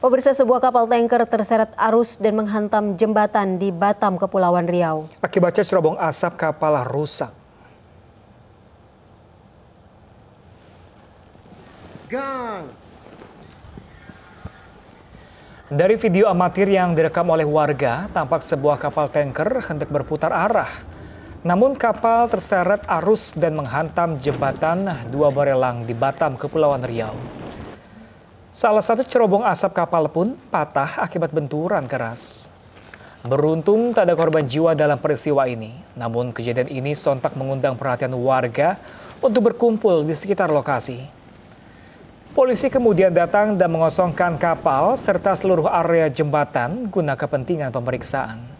Pemirsa sebuah kapal tanker terseret arus dan menghantam jembatan di Batam, Kepulauan Riau. Akibatnya cerobong asap kapal rusak. Gang. Dari video amatir yang direkam oleh warga, tampak sebuah kapal tanker hendak berputar arah. Namun kapal terseret arus dan menghantam jembatan dua barelang di Batam, Kepulauan Riau. Salah satu cerobong asap kapal pun patah akibat benturan keras. Beruntung tak ada korban jiwa dalam peristiwa ini. Namun kejadian ini sontak mengundang perhatian warga untuk berkumpul di sekitar lokasi. Polisi kemudian datang dan mengosongkan kapal serta seluruh area jembatan guna kepentingan pemeriksaan.